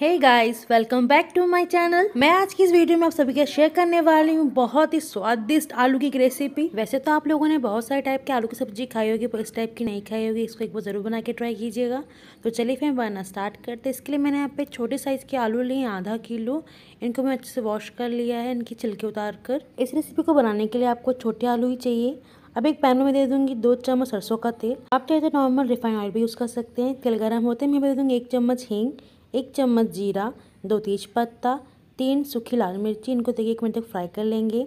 hey guys welcome back to my channel मैं आज की इस वीडियो में आप सभी के शेयर करने वाली हूँ बहुत ही स्वादिष्ट आलू की रेसिपी वैसे तो आप लोगों ने बहुत सारे टाइप के आलू की सब्जी खाई होगी पर इस टाइप की नहीं खाई होगी इसको एक बार जरूर बना के ट्राई कीजिएगा तो चलिए फिर बनाना स्टार्ट करते इसके लिए मैंने यहाँ पे छोटे साइज के आलू लिए आधा किलो इनको मैं अच्छे से वॉश कर लिया है इनकी छिलके उतार कर इस रेसिपी को बनाने के लिए आपको छोटे आलू ही चाहिए अब एक पैन में दे दूंगी दो चम्मच सरसों का तेल आप चाहे तो नॉर्मल रिफाइंड ऑयल भी यूज़ कर सकते हैं तेल गर्म होते हैं मैं दे दूंगी एक चम्मच हींग एक चम्मच जीरा दो तेज पत्ता तीन सूखी लाल मिर्ची इनको देखिए एक मिनट तक फ्राई कर लेंगे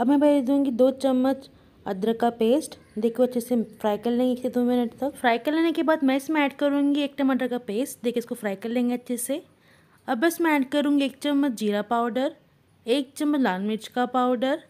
अब मैं भेज दूँगी दो चम्मच अदरक का पेस्ट देखो अच्छे से फ्राई कर लेंगे एक से दो मिनट तक फ्राई कर लेने के बाद मैं इसमें ऐड करूँगी एक टमाटर का पेस्ट देखिए इसको फ्राई कर लेंगे अच्छे से अब बस मैं ऐड करूँगी एक चम्मच जीरा पाउडर एक चम्मच लाल मिर्च का पाउडर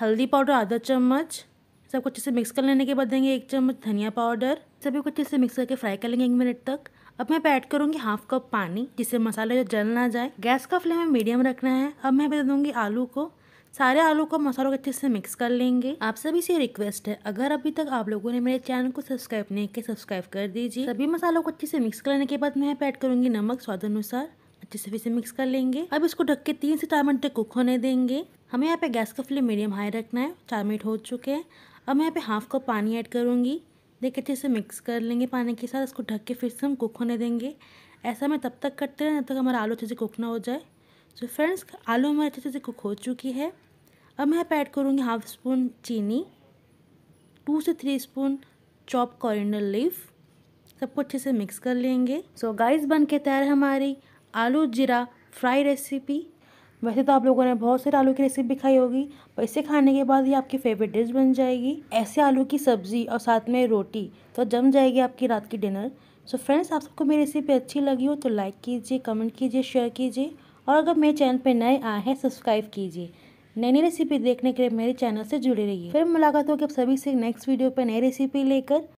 हल्दी पाउडर आधा चम्मच सब अच्छे से मिक्स कर लेने के बाद देंगे एक चम्मच धनिया पाउडर सभी को अच्छे से मिक्स करके फ्राई कर लेंगे एक मिनट तक अब मैं ऐड करूंगी हाफ कप पानी जिससे मसाले जो जल ना जाए गैस का फ्लेम हमें मीडियम रखना है अब मैं बता दूंगी आलू को सारे आलू को मसालों को अच्छे से मिक्स कर लेंगे आप सभी से रिक्वेस्ट है अगर अभी तक आप लोगों ने मेरे चैनल को सब्सक्राइब नहीं किया सब्सक्राइब कर दीजिए सभी मसालों को अच्छे से मिक्स करने के बाद मैं ऐड करूंगी नमक स्वाद अनुसार अच्छे से फिर से मिक्स कर लेंगे अब इसको ढक के तीन से चार मिनट तक कुक होने देंगे हमें यहाँ पे गैस का फ्लेम मीडियम हाई रखना है चार मिनट हो चुके हैं अब मैं यहाँ पे हाफ़ कप पानी ऐड करूँगी देखिए अच्छे से मिक्स कर लेंगे पानी के साथ इसको ढक के फिर से हम कुक होने देंगे ऐसा मैं तब तक करते रहें जब तक हमारा आलू अच्छे से कुक ना हो जाए तो फ्रेंड्स आलू हमारे अच्छे से कुक हो चुकी है अब मैं यहाँ पर ऐड करूँगी हाफ स्पून चीनी टू से three spoon chop coriander leaf सबको अच्छे से मिक्स कर लेंगे सो so, गाइस बन के तैयार हमारी आलू जीरा फ्राई रेसिपी वैसे तो आप लोगों ने बहुत सारे आलू की रेसिपी खाई होगी पर इसे खाने के बाद ये आपकी फेवरेट डिश बन जाएगी ऐसे आलू की सब्ज़ी और साथ में रोटी तो जम जाएगी आपकी रात की डिनर सो so फ्रेंड्स आप सबको मेरी रेसिपी अच्छी लगी हो तो लाइक कीजिए कमेंट कीजिए शेयर कीजिए और अगर मेरे चैनल पर नए आए हैं सब्सक्राइब कीजिए नई नई रेसिपी देखने के लिए मेरे चैनल से जुड़े रहिए फिर मुलाकात होगी आप सभी से नेक्स्ट वीडियो पर नई रेसिपी लेकर